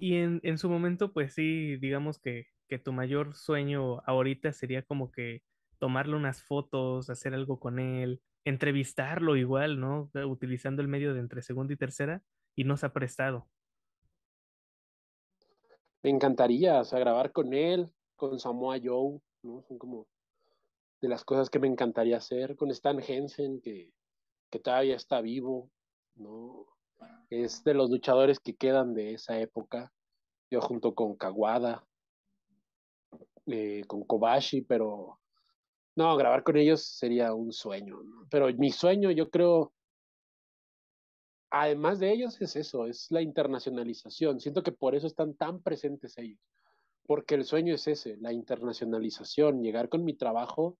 Y en, en, su momento, pues sí, digamos que, tu mayor sueño ahorita sería como que tomarle unas fotos, hacer algo con él, entrevistarlo igual, ¿no? Eh, utilizando el medio de entre segunda y tercera, y nos ha prestado. Me encantaría, o sea, grabar con él, con Samoa Joe, ¿no? Son como de las cosas que me encantaría hacer, con Stan Hensen, que, que todavía está vivo, ¿no? Es de los luchadores que quedan de esa época. Yo junto con Kawada, eh, con Kobashi, pero no, grabar con ellos sería un sueño. Pero mi sueño, yo creo, además de ellos es eso, es la internacionalización. Siento que por eso están tan presentes ellos, porque el sueño es ese, la internacionalización, llegar con mi trabajo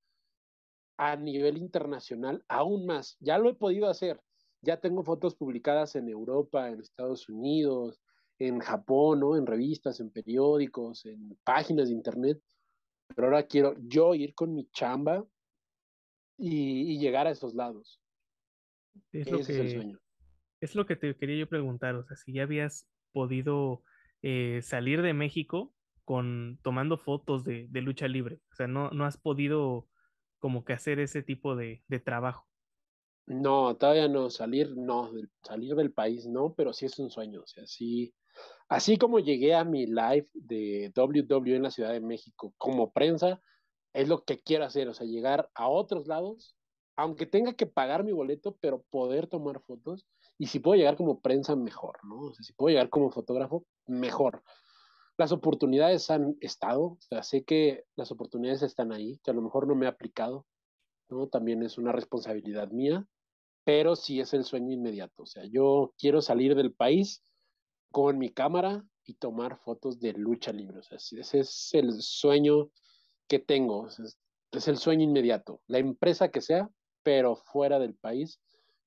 a nivel internacional aún más. Ya lo he podido hacer, ya tengo fotos publicadas en Europa, en Estados Unidos, en Japón, ¿no? En revistas, en periódicos, en páginas de internet. Pero ahora quiero yo ir con mi chamba y, llegar a esos lados. Es lo que, es lo que te quería yo preguntar, o sea, si ya habías podido eh, salir de México con tomando fotos de, lucha libre. O sea, no, no has podido como que hacer ese tipo de trabajo. No, todavía no, salir no, salir del país no, pero sí es un sueño, o sea, sí, así como llegué a mi live de WWE en la Ciudad de México como prensa, es lo que quiero hacer, o sea, llegar a otros lados, aunque tenga que pagar mi boleto, pero poder tomar fotos, y si puedo llegar como prensa, mejor, ¿no? O sea, si puedo llegar como fotógrafo, mejor. Las oportunidades han estado, o sea, sé que las oportunidades están ahí, que a lo mejor no me he aplicado, ¿no? También es una responsabilidad mía, pero sí es el sueño inmediato. O sea, yo quiero salir del país con mi cámara y tomar fotos de lucha libre. O sea, ese es el sueño que tengo. Es, el sueño inmediato. La empresa que sea, pero fuera del país,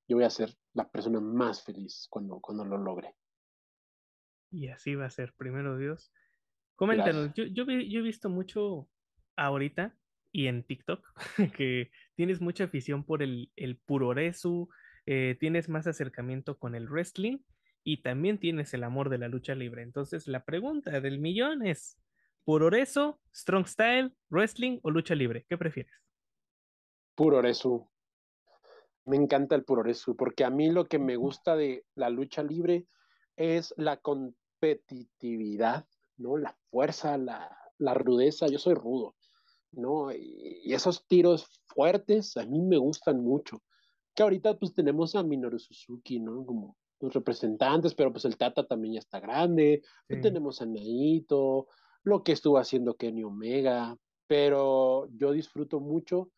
yo voy a ser la persona más feliz cuando, cuando lo logre. Y así va a ser, primero Dios. Coméntanos, yo, yo, yo, he visto mucho ahorita y en TikTok, que tienes mucha afición por el, el puroresu, eh, tienes más acercamiento con el wrestling y también tienes el amor de la lucha libre. Entonces, la pregunta del millón es, ¿puroresu, strong style, wrestling o lucha libre? ¿Qué prefieres? Puroresu. Me encanta el puroresu porque a mí lo que me gusta de la lucha libre es la competitividad, ¿no? La fuerza, la rudeza. Yo soy rudo ¿no? Y esos tiros fuertes a mí me gustan mucho. Que ahorita pues tenemos a Minoru Suzuki, ¿no? Como los representantes, pero pues el Tata también ya está grande, tenemos a Naito, lo que estuvo haciendo Kenny Omega, pero yo disfruto mucho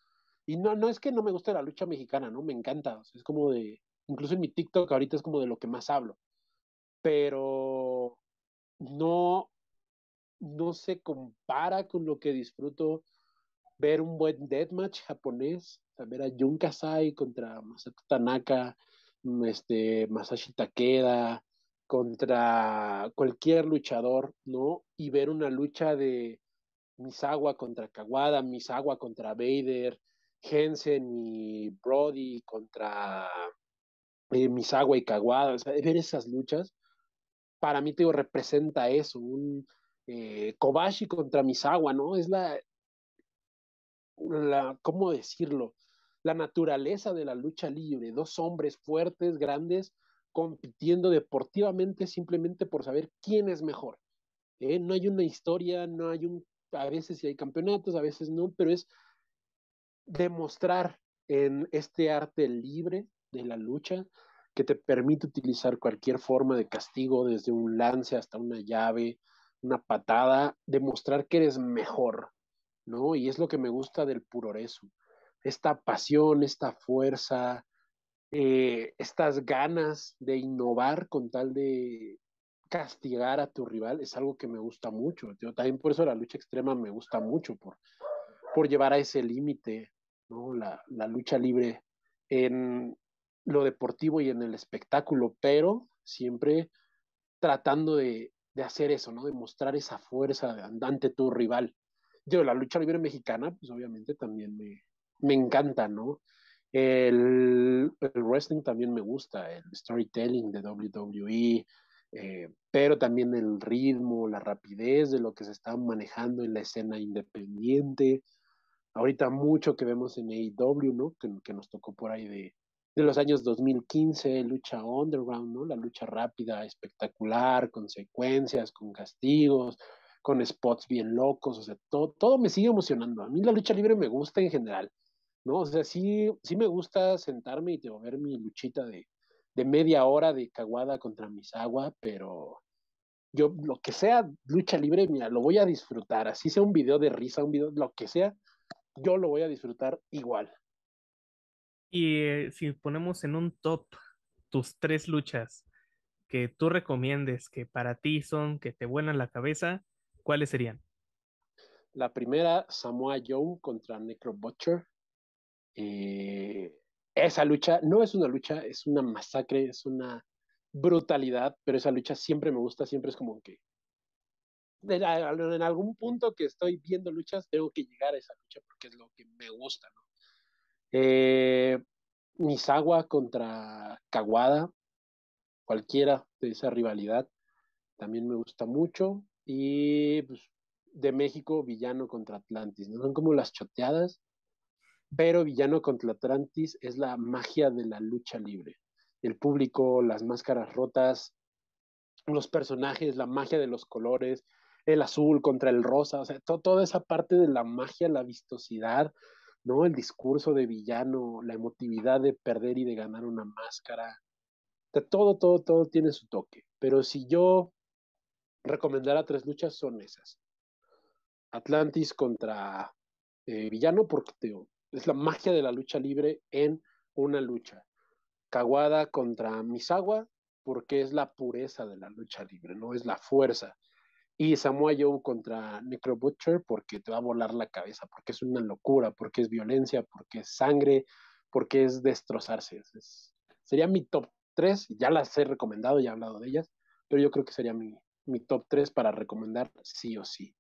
y no, no es que no me guste la lucha mexicana, ¿no? Me encanta, es como de, incluso en mi TikTok ahorita es como de lo que más hablo, pero no, no se compara con lo que disfruto ver un buen deathmatch japonés, ver a Jun contra Masato Tanaka, mm, este, Masashi Takeda, contra cualquier luchador, ¿no? Y ver una lucha de Misawa contra Kawada, Misawa contra Vader, Hensen y Brody contra eh, Misawa y Kawada, o sea, ver esas luchas, para mí, te digo, representa eso, un eh, Kobashi contra Misawa, ¿no? Es la, la, ¿cómo decirlo? La naturaleza de la lucha libre, dos hombres fuertes, grandes, compitiendo deportivamente simplemente por saber quién es mejor. ¿eh? No hay una historia, no hay un, a veces sí hay campeonatos, a veces no, pero es demostrar en este arte libre de la lucha que te permite utilizar cualquier forma de castigo, desde un lance hasta una llave, una patada, demostrar que eres mejor, ¿no? Y es lo que me gusta del puroresu, esta pasión, esta fuerza, eh, estas ganas de innovar con tal de castigar a tu rival, es algo que me gusta mucho. también por eso la lucha extrema me gusta mucho, por, por llevar a ese límite, ¿no? La, lucha libre en lo deportivo y en el espectáculo, pero siempre tratando de, hacer eso, ¿no? De mostrar esa fuerza ante tu rival. Yo, la lucha libre mexicana, pues obviamente también me, encanta, ¿no? El, wrestling también me gusta, el storytelling de WWE, eh, pero también el ritmo, la rapidez de lo que se está manejando en la escena independiente. Ahorita mucho que vemos en AEW, ¿no? Que, nos tocó por ahí de, de los años 2015, lucha underground, ¿no? La lucha rápida, espectacular, con secuencias, con castigos, con spots bien locos, o sea, todo, todo me sigue emocionando. A mí la lucha libre me gusta en general, ¿no? O sea, sí, sí me gusta sentarme y a ver mi luchita de, de media hora de Caguada contra mis aguas pero yo lo que sea lucha libre, mira, lo voy a disfrutar, así sea un video de risa, un video, lo que sea, yo lo voy a disfrutar igual. Y eh, si ponemos en un top tus tres luchas que tú recomiendes, que para ti son, que te vuelan la cabeza, ¿cuáles serían? La primera, Samoa Joe contra Necro Butcher. Eh, esa lucha no es una lucha, es una masacre, es una brutalidad, pero esa lucha siempre me gusta, siempre es como que en, algún punto que estoy viendo luchas, tengo que llegar a esa lucha porque es lo que me gusta, ¿no? Eh, Misawa contra Kawada, cualquiera de esa rivalidad, también me gusta mucho. Y pues, de México, Villano contra Atlantis. ¿no? Son como las choteadas, pero Villano contra Atlantis es la magia de la lucha libre. El público, las máscaras rotas, los personajes, la magia de los colores, el azul contra el rosa, o sea, toda esa parte de la magia, la vistosidad, ¿no? El discurso de villano, la emotividad de perder y de ganar una máscara. todo, todo, todo tiene su toque. Pero si yo a tres luchas son esas. Atlantis contra eh, Villano, porque es la magia de la lucha libre en una lucha. Caguada contra Misagua porque es la pureza de la lucha libre, no es la fuerza. Y Samoa Joe contra Necro Butcher, porque te va a volar la cabeza, porque es una locura, porque es violencia, porque es sangre, porque es destrozarse. sería mi top tres, ya las he recomendado, ya he hablado de ellas, pero yo creo que sería mi, mi top 3 para recomendar sí o sí.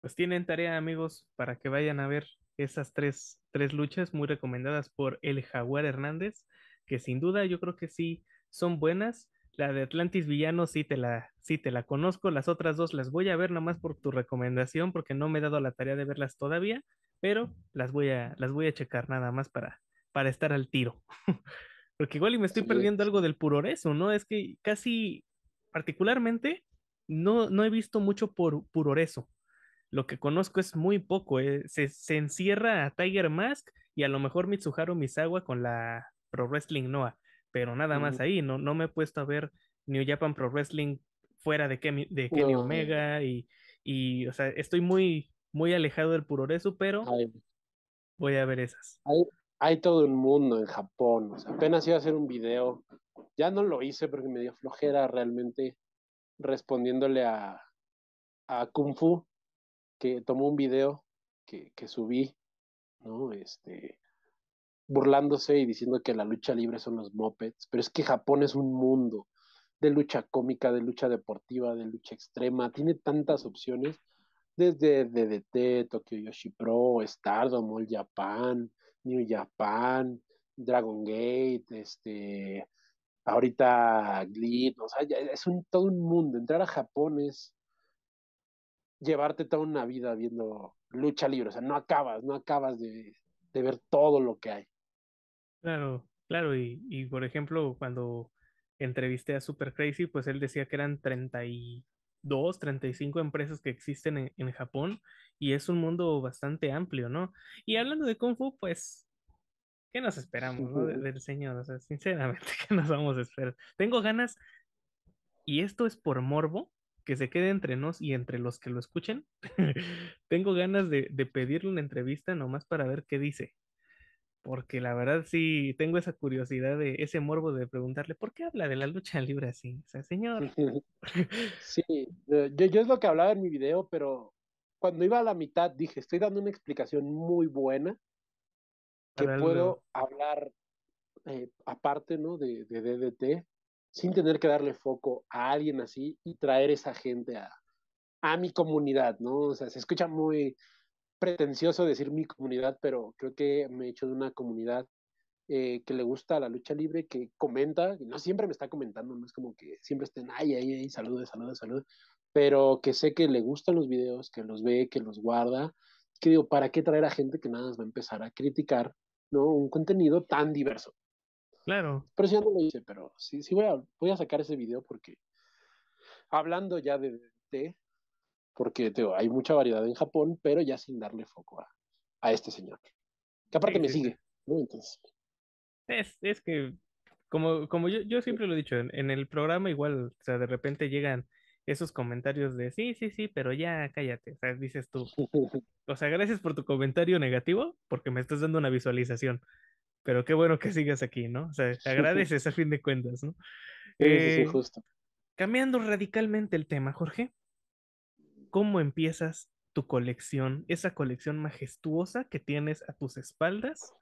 Pues tienen tarea, amigos, para que vayan a ver esas tres, tres luchas muy recomendadas por el Jaguar Hernández, que sin duda yo creo que sí son buenas. La de Atlantis Villano sí te la, sí te la conozco, las otras dos las voy a ver más por tu recomendación, porque no me he dado la tarea de verlas todavía, pero las voy a, las voy a checar nada más para, para estar al tiro. porque igual y me estoy perdiendo algo del puroreso, ¿no? Es que casi particularmente no, no he visto mucho por Puroreso. Lo que conozco es muy poco. Eh, se, se, encierra a Tiger Mask y a lo mejor Mitsuharu Misawa con la Pro Wrestling Noah, pero nada más ahí. No, no me he puesto a ver New Japan Pro Wrestling fuera de, Kemi, de Kenny Omega y, y, o sea, estoy muy, muy alejado del Puroreso, pero voy a ver esas hay todo un mundo en Japón. apenas iba a hacer un video. Ya no lo hice porque me dio flojera realmente respondiéndole a, a Kung Fu, que tomó un video que, que subí, ¿no? Este, burlándose y diciendo que la lucha libre son los mopeds. Pero es que Japón es un mundo de lucha cómica, de lucha deportiva, de lucha extrema. Tiene tantas opciones. Desde DDT, Tokyo Yoshi Pro, Stardom, All Japan, New Japan, Dragon Gate, este, ahorita Glee, o sea, es un, todo un mundo. Entrar a Japón es llevarte toda una vida viendo lucha libre, o sea, no acabas, no acabas de, ver todo lo que hay. Claro, claro, y, y por ejemplo, cuando entrevisté a Super Crazy, pues él decía que eran 30 y Dos, cinco empresas que existen en, Japón y es un mundo bastante amplio, ¿no? Y hablando de Kung Fu, pues, ¿qué nos esperamos ¿no? del señor? O sea, sinceramente, ¿qué nos vamos a esperar? Tengo ganas, y esto es por morbo, que se quede entre nos y entre los que lo escuchen. Tengo ganas de, de pedirle una entrevista nomás para ver qué dice porque la verdad sí tengo esa curiosidad de ese morbo de preguntarle, ¿por qué habla de la lucha libre así? O sea, señor. Sí, yo, es lo que hablaba en mi video, pero cuando iba a la mitad dije, estoy dando una explicación muy buena que puedo hablar eh, aparte, ¿no? De, de DDT, sin tener que darle foco a alguien así y traer esa gente a, a mi comunidad, ¿no? O sea, se escucha muy, pretencioso decir mi comunidad, pero creo que me he hecho de una comunidad eh, que le gusta la lucha libre, que comenta, no siempre me está comentando, no es como que siempre estén ahí, ahí, ahí, saludos, saludos, saludos, pero que sé que le gustan los videos, que los ve, que los guarda, que digo, ¿para qué traer a gente que nada más va a empezar a criticar, ¿no? Un contenido tan diverso. Claro. Pero si ya no lo hice, pero sí, sí voy a, voy a sacar ese video porque hablando ya de porque hay mucha variedad en Japón, pero ya sin darle foco a, este señor. Que aparte me sigue, ¿no? Es, es que, como, como yo, yo siempre lo he dicho, en, el programa igual, o sea, de repente llegan esos comentarios de sí, sí, sí, pero ya cállate, o sea, dices tú. O sea, gracias por tu comentario negativo, porque me estás dando una visualización, pero qué bueno que sigas aquí, ¿no? O sea, agradeces a fin de cuentas, ¿no? Sí, sí, eh, justo. Cambiando radicalmente el tema, Jorge, cómo empiezas tu colección, esa colección majestuosa que tienes a tus espaldas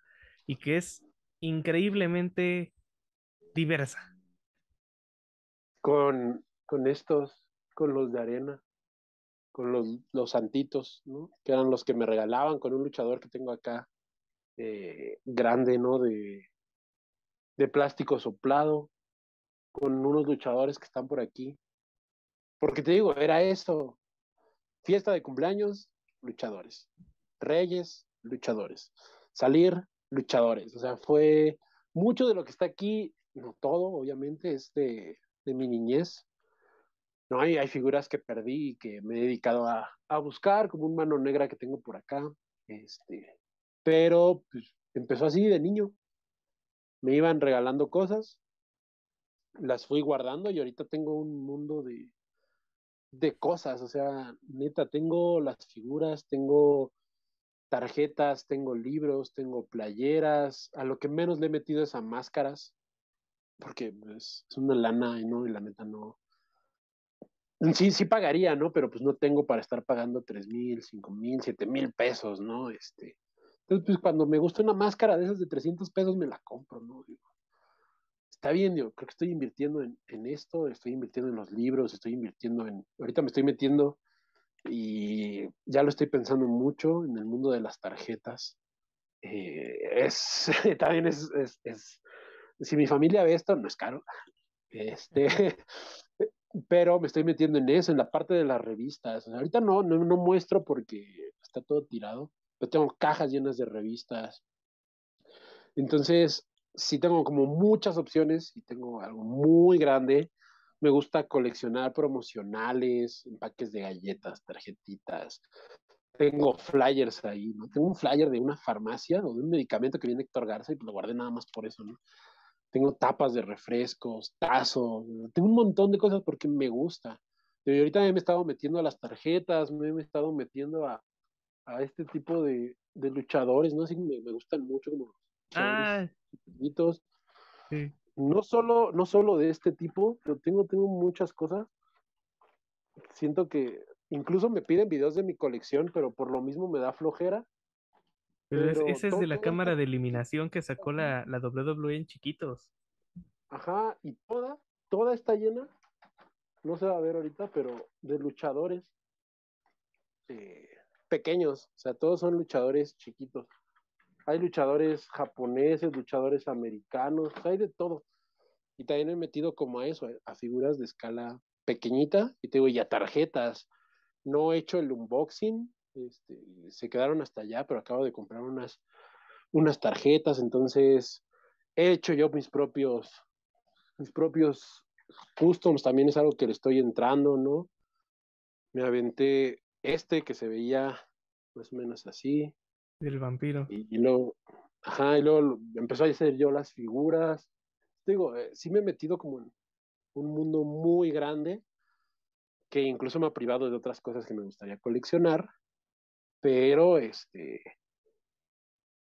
y que es increíblemente diversa. Con, con estos, con los de arena, con los, los santitos, ¿no? Que eran los que me regalaban con un luchador que tengo acá, eh, grande, ¿no? De, de plástico soplado, con unos luchadores que están por aquí. Porque te digo, era eso, Fiesta de cumpleaños, luchadores. Reyes, luchadores. Salir, luchadores. O sea, fue mucho de lo que está aquí, no todo, obviamente, es de, mi niñez. No, hay, hay figuras que perdí y que me he dedicado a, buscar, como un mano negra que tengo por acá. Este, pero pues, empezó así de niño. Me iban regalando cosas, las fui guardando y ahorita tengo un mundo de, de cosas, o sea, neta, tengo las figuras, tengo tarjetas, tengo libros, tengo playeras, a lo que menos le he metido es a máscaras, porque pues, es una lana y no, y la neta no. Sí, sí pagaría, ¿no? Pero pues no tengo para estar pagando tres mil, cinco mil, siete mil pesos, ¿no? Este. Entonces, pues cuando me gusta una máscara de esas de 300 pesos, me la compro, ¿no? Digo, está bien, yo creo que estoy invirtiendo en, en, esto, estoy invirtiendo en los libros, estoy invirtiendo en, ahorita me estoy metiendo y ya lo estoy pensando mucho en el mundo de las tarjetas. Eh, es, también es, es, si mi familia ve esto, no es caro, este, pero me estoy metiendo en eso, en la parte de las revistas. ahorita no, no, no muestro porque está todo tirado, pero tengo cajas llenas de revistas. Entonces, si tengo como muchas opciones y tengo algo muy grande, me gusta coleccionar promocionales, empaques de galletas, tarjetitas. Tengo flyers ahí, ¿no? Tengo un flyer de una farmacia o de un medicamento que viene Héctor Garza y pues lo guardé nada más por eso, ¿no? Tengo tapas de refrescos, tazos, tengo un montón de cosas porque me gusta. Y ahorita me he estado metiendo a las tarjetas, me he estado metiendo a, este tipo de, luchadores, ¿no? Así que me, me gustan mucho como Ah. No solo, no de este tipo, yo tengo, tengo muchas cosas. Siento que incluso me piden videos de mi colección, pero por lo mismo me da flojera. Pero, ese es de la cámara de eliminación que sacó la, la WWE en chiquitos. Ajá, y toda, toda está llena, no se va a ver ahorita, pero de luchadores eh, pequeños, o sea, todos son luchadores chiquitos. Hay luchadores japoneses, luchadores americanos, hay de todo. Y también he metido como a eso, a figuras de escala pequeñita, y te digo, y a tarjetas. No he hecho el unboxing, este, se quedaron hasta allá, pero acabo de comprar unas, unas tarjetas, entonces he hecho yo mis propios, mis propios customs, también es algo que le estoy entrando, ¿no? Me aventé este que se veía más o menos así, del vampiro. Y, luego, ajá, y luego empezó a hacer yo las figuras. Digo, eh, sí me he metido como en un mundo muy grande que incluso me ha privado de otras cosas que me gustaría coleccionar, pero este,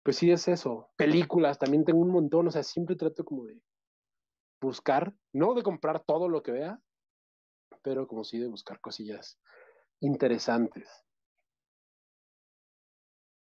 pues sí es eso. Películas, también tengo un montón, o sea, siempre trato como de buscar, no de comprar todo lo que vea, pero como sí de buscar cosillas interesantes.